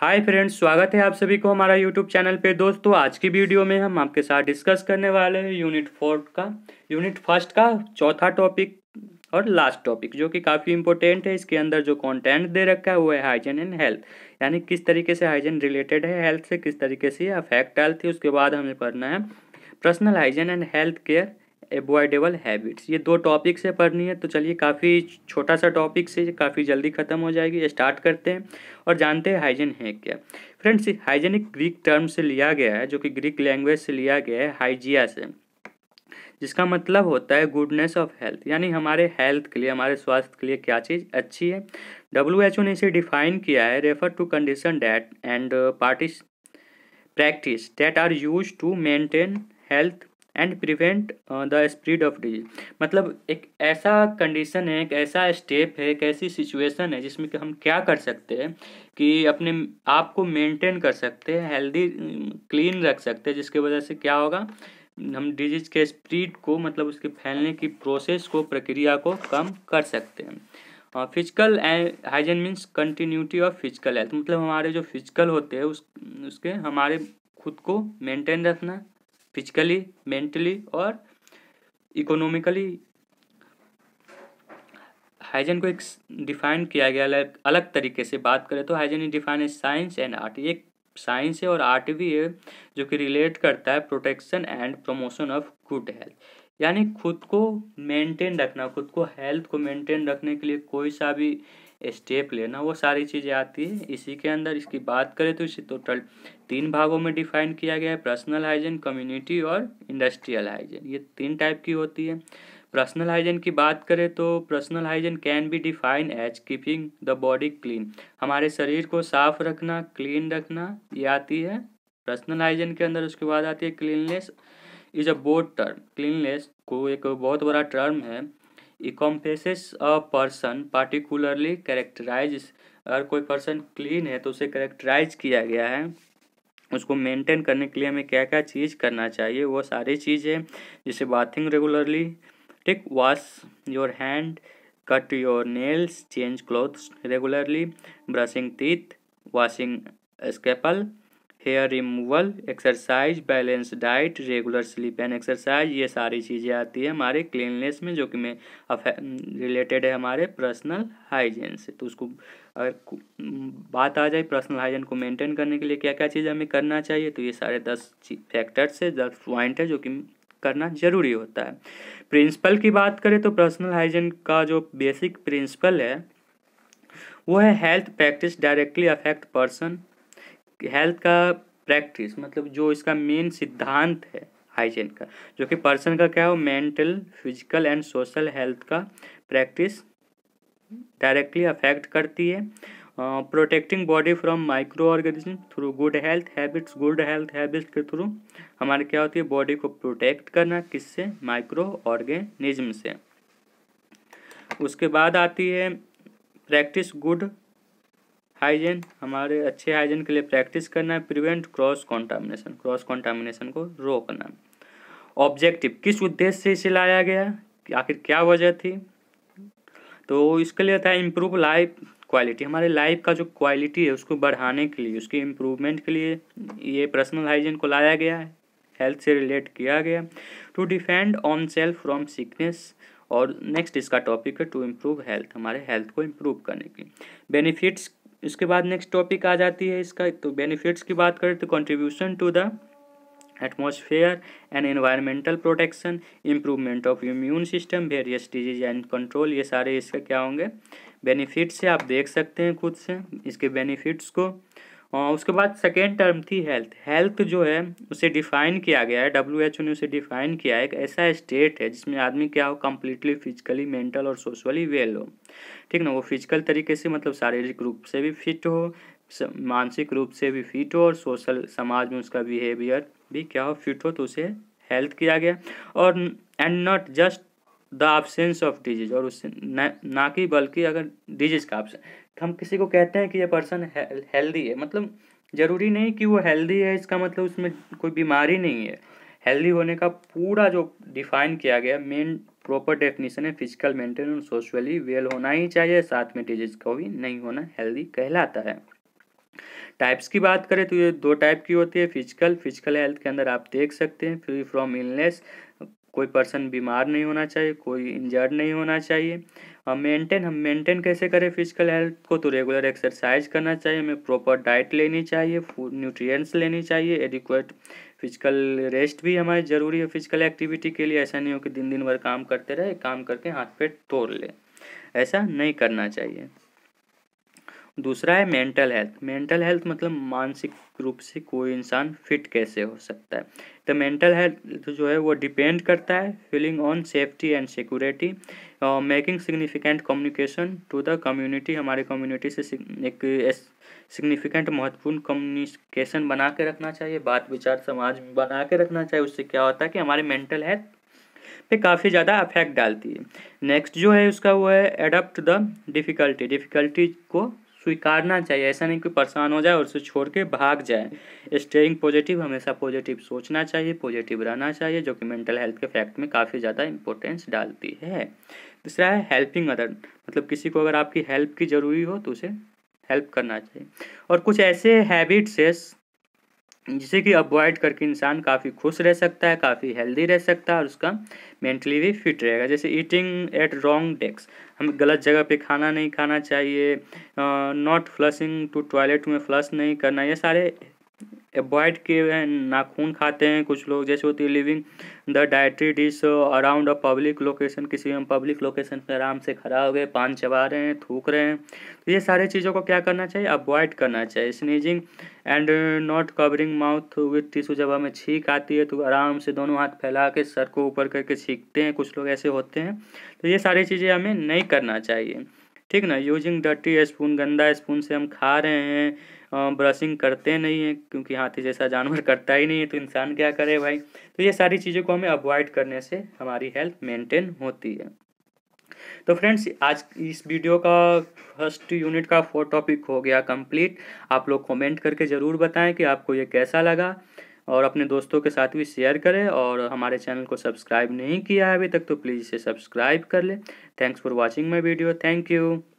hi friends स्वागत है आप सभी को हमारा यूट्यूब चैनल पे दोस्तों आज की वीडियो में हम आपके साथ डिस्कस करने वाले हैं यूनिट फोर्थ का यूनिट फर्स्ट का चौथा टॉपिक और लास्ट टॉपिक जो कि काफ़ी इंपॉर्टेंट है इसके अंदर जो कंटेंट दे रखा है वो है हाइजीन एंड हेल्थ यानी किस तरीके से हाइजीन रिलेटेड है हेल्थ से किस तरीके से अफेक्ट हेल्थ है उसके बाद हमें पढ़ना है personal hygiene and health care avoidable habits ये दो टॉपिक्स है पढ़नी है तो चलिए काफ़ी छोटा सा टॉपिक से काफ़ी जल्दी ख़त्म हो जाएगी स्टार्ट करते हैं और जानते हैं हाइजीन है क्या फ्रेंड्स हाइजेनिक एक ग्रीक टर्म से लिया गया है जो कि ग्रीक लैंग्वेज से लिया गया है हाइजिया से जिसका मतलब होता है गुडनेस ऑफ हेल्थ यानी हमारे हेल्थ के लिए हमारे स्वास्थ्य के लिए क्या चीज़ अच्छी है डब्ल्यू एच ओ ने इसे डिफाइन किया है refer to condition that and parties practice that are use to maintain health and prevent the spread of disease मतलब एक ऐसा कंडीशन है एक ऐसा स्टेप है एक ऐसी सिचुएशन है जिसमें कि हम क्या कर सकते हैं कि अपने आप को मेंटेन कर सकते हैं हेल्दी क्लीन uh, रख सकते हैं जिसके वजह से क्या होगा हम डिजीज के स्प्रीड को मतलब उसके फैलने की प्रोसेस को प्रक्रिया को कम कर सकते हैं physical hygiene means continuity of physical health मतलब हमारे जो फिजिकल होते हैं उस उसके हमारे खुद को मेंटेन रखना फिजिकली मेंटली और इकोनॉमिकली हाइजन को एक डिफाइन किया गया अलग अलग तरीके से बात करें तो hygiene is define as science and art एक साइंस है और आर्ट भी है जो कि रिलेट करता है protection and promotion of good health यानी खुद को मेंटेन रखना खुद को हेल्थ को मेंटेन रखने के लिए कोई सा भी स्टेप लेना वो सारी चीज़ें आती है इसी के अंदर इसकी बात करें तो इसे टोटल तीन भागों में डिफाइन किया गया है पर्सनल हाइजीन कम्युनिटी और इंडस्ट्रियल हाइजीन ये तीन टाइप की होती है पर्सनल हाइजीन की बात करें तो personal hygiene can be define as keeping the body clean हमारे शरीर को साफ रखना क्लीन रखना ये आती है पर्सनल हाइजीन के अंदर उसके बाद आती है cleanliness is a broad term cleanliness को एक बहुत बड़ा टर्म है encompasses a person particularly characterise अगर कोई पर्सन क्लीन है तो उसे करेक्टराइज किया गया है उसको मेंटेन करने के लिए हमें क्या क्या चीज़ करना चाहिए वो सारी चीज़ें जैसे बाथिंग रेगुलरली ठीक wash your hand cut your nails change clothes regularly brushing teeth washing scalp hair removal exercise balance diet regular sleep and exercise ये सारी चीज़ें आती है हमारे क्लीननेस में जो कि मैं रिलेटेड है हमारे पर्सनल हाइजीन से तो उसको अगर बात आ जाए पर्सनल हाइजीन को मेंटेन करने के लिए क्या क्या चीज़ हमें करना चाहिए तो ये सारे दस फैक्टर्स है दस पॉइंट है जो कि करना जरूरी होता है प्रिंसिपल की बात करें तो पर्सनल हाइजीन का जो बेसिक प्रिंसिपल है वो है health practice directly affect person health का प्रैक्टिस मतलब जो इसका मेन सिद्धांत है हाइजीन का जो कि पर्सन का क्या हो mental physical and social health का प्रैक्टिस डायरेक्टली अफेक्ट करती है protecting body from micro organism through good health habits good health habits के थ्रू हमारे क्या होती है बॉडी को प्रोटेक्ट करना किससे माइक्रो ऑर्गेनिज्म से उसके बाद आती है प्रैक्टिस गुड हाइजीन हमारे अच्छे हाइजीन के लिए प्रैक्टिस करना है prevent cross contamination cross contamination को रोकना ऑब्जेक्टिव किस उद्देश्य से इसे लाया गया आखिर क्या वजह थी तो इसके लिए था इम्प्रूव लाइफ क्वालिटी हमारे लाइफ का जो क्वालिटी है उसको बढ़ाने के लिए उसकी इम्प्रूवमेंट के लिए ये पर्सनल हाइजीन को लाया गया है हेल्थ से रिलेट किया गया to defend on self from sickness और नेक्स्ट इसका टॉपिक है टू इम्प्रूव हेल्थ हमारे हेल्थ को इम्प्रूव करने के लिए बेनिफिट्स इसके बाद नेक्स्ट टॉपिक आ जाती है इसका तो बेनिफिट्स की बात करें तो contribution to the atmosphere and environmental protection improvement of immune system various disease and control ये सारे इसके क्या होंगे बेनिफिट्स है आप देख सकते हैं खुद से इसके बेनिफिट्स को हाँ, उसके बाद सेकेंड टर्म थी हेल्थ हेल्थ जो है उसे डिफाइन किया गया है डब्ल्यू एच ओ ने उसे डिफाइन किया है एक ऐसा स्टेट है जिसमें आदमी क्या हो कम्प्लीटली फिजिकली मेंटल और सोशली वेल हो ठीक ना वो फिजिकल तरीके से मतलब शारीरिक रूप से भी फिट हो मानसिक रूप से भी फिट हो और सोशल समाज में उसका बिहेवियर भी क्या हो फिट हो तो उसे हेल्थ किया गया और and not just the absence of disease और उससे ना, ना कि बल्कि अगर डिजीज का ऑप्शन तो हम किसी को कहते हैं कि ये पर्सन हेल्दी है मतलब ज़रूरी नहीं कि वो हेल्दी है इसका मतलब उसमें कोई बीमारी नहीं है हेल्दी होने का पूरा जो डिफाइन किया गया मेन प्रॉपर डेफिनेशन है फिजिकल मेंटेन और सोशली वेल होना ही चाहिए साथ में डिजीज का भी नहीं होना हेल्दी कहलाता है टाइप्स की बात करें तो ये दो टाइप की होती है फिजिकल फिजिकल हेल्थ के अंदर आप देख सकते हैं फ्री फ्रॉम इलनेस कोई पर्सन बीमार नहीं होना चाहिए कोई इंजर्ड नहीं होना चाहिए और मेंटेन हम मेंटेन कैसे करें फिजिकल हेल्थ को तो रेगुलर एक्सरसाइज करना चाहिए हमें प्रॉपर डाइट लेनी चाहिए फूड न्यूट्रिएंट्स लेनी चाहिए एडिक्वेट फिजिकल रेस्ट भी हमारी ज़रूरी है फिजिकल एक्टिविटी के लिए ऐसा नहीं हो कि दिन दिन भर काम करते रहे काम करके हाथ पेट तोड़ ले ऐसा नहीं करना चाहिए दूसरा है मेंटल हेल्थ मेंटल हेल्थ मतलब मानसिक रूप से कोई इंसान फिट कैसे हो सकता है तो मेंटल हेल्थ जो है वो डिपेंड करता है feeling on safety and security making significant communication to the community हमारे कम्युनिटी से एक सिग्निफिकेंट महत्वपूर्ण कम्युनिकेशन बना के रखना चाहिए बात विचार समाज में बना के रखना चाहिए उससे क्या होता है कि हमारे मेंटल हेल्थ पे काफ़ी ज़्यादा अफेक्ट डालती है नेक्स्ट जो है उसका वो है एडप्ट द डिफ़िकल्टी डिफ़िकल्टी को स्वीकारना चाहिए ऐसा नहीं कि परेशान हो जाए और उसे छोड़ के भाग जाए स्टेइंग पॉजिटिव हमेशा पॉजिटिव सोचना चाहिए पॉजिटिव रहना चाहिए जो कि मेंटल हेल्थ के फैक्ट में काफ़ी ज़्यादा इंपॉर्टेंस डालती है दूसरा है हेल्पिंग अदर मतलब किसी को अगर आपकी हेल्प की ज़रूरी हो तो उसे हेल्प करना चाहिए और कुछ ऐसे हैबिट्स है जिसे कि अवॉइड करके इंसान काफ़ी खुश रह सकता है काफ़ी हेल्दी रह सकता है और उसका मेंटली भी फिट रहेगा जैसे ईटिंग एट रॉन्ग डेस्क हमें गलत जगह पे खाना नहीं खाना चाहिए नॉट फ्लशिंग टू टॉयलेट में फ्लश नहीं करना ये सारे एवॉइड किए नाखून खाते हैं कुछ लोग जैसे होती है living the dietary dish around a public location किसी हम पब्लिक लोकेशन पर आराम से खड़ा हो गए पान चबा रहे हैं थूक रहे हैं तो ये सारे चीज़ों को क्या करना चाहिए अवॉइड करना चाहिए sneezing and not covering mouth with tissue जब हमें छींक आती है तो आराम से दोनों हाथ फैला के सर को ऊपर करके छींकते हैं कुछ लोग ऐसे होते हैं तो ये सारी चीज़ें हमें नहीं करना चाहिए ठीक ना यूजिंग डर्टी स्पून गंदा स्पून से हम खा रहे हैं ब्रशिंग करते नहीं हैं क्योंकि हाथी जैसा जानवर करता ही नहीं है तो इंसान क्या करे भाई तो ये सारी चीज़ों को हमें अवॉइड करने से हमारी हेल्थ मेंटेन होती है तो फ्रेंड्स आज इस वीडियो का फर्स्ट यूनिट का फोर टॉपिक हो गया कंप्लीट आप लोग कमेंट करके ज़रूर बताएं कि आपको ये कैसा लगा और अपने दोस्तों के साथ भी शेयर करें और हमारे चैनल को सब्सक्राइब नहीं किया है अभी तक तो प्लीज़ इसे सब्सक्राइब कर लें thanks for watching my video thank you